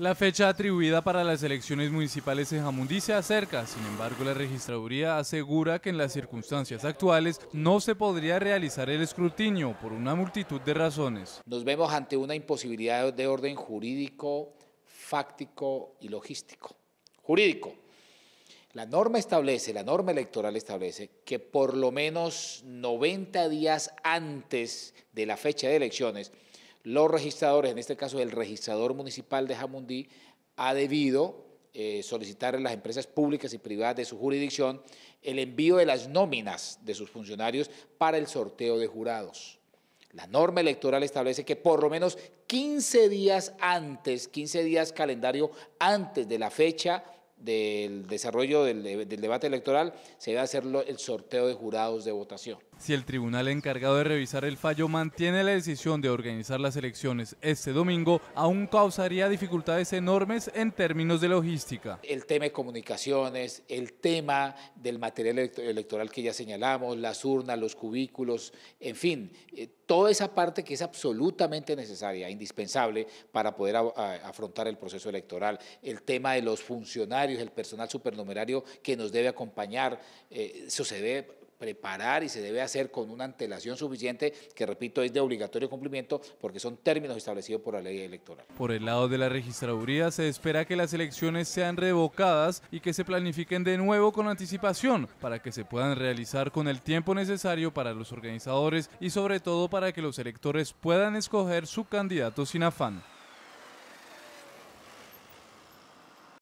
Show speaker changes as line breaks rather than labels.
La fecha atribuida para las elecciones municipales en Jamundí se acerca, sin embargo la registraduría asegura que en las circunstancias actuales no se podría realizar el escrutinio por una multitud de razones.
Nos vemos ante una imposibilidad de orden jurídico, fáctico y logístico. Jurídico. La norma establece, la norma electoral establece que por lo menos 90 días antes de la fecha de elecciones los registradores, en este caso el registrador municipal de Jamundí, ha debido eh, solicitar a las empresas públicas y privadas de su jurisdicción el envío de las nóminas de sus funcionarios para el sorteo de jurados. La norma electoral establece que por lo menos 15 días antes, 15 días calendario antes de la fecha del desarrollo del, del debate electoral, se debe hacer el sorteo de jurados de votación.
Si el tribunal encargado de revisar el fallo mantiene la decisión de organizar las elecciones este domingo, aún causaría dificultades enormes en términos de logística.
El tema de comunicaciones, el tema del material electoral que ya señalamos, las urnas, los cubículos, en fin, eh, toda esa parte que es absolutamente necesaria, indispensable para poder afrontar el proceso electoral, el tema de los funcionarios, el personal supernumerario que nos debe acompañar, eh, sucede preparar y se debe hacer con una antelación suficiente, que repito, es de obligatorio cumplimiento porque son términos establecidos por la ley electoral.
Por el lado de la registraduría se espera que las elecciones sean revocadas y que se planifiquen de nuevo con anticipación para que se puedan realizar con el tiempo necesario para los organizadores y sobre todo para que los electores puedan escoger su candidato sin afán.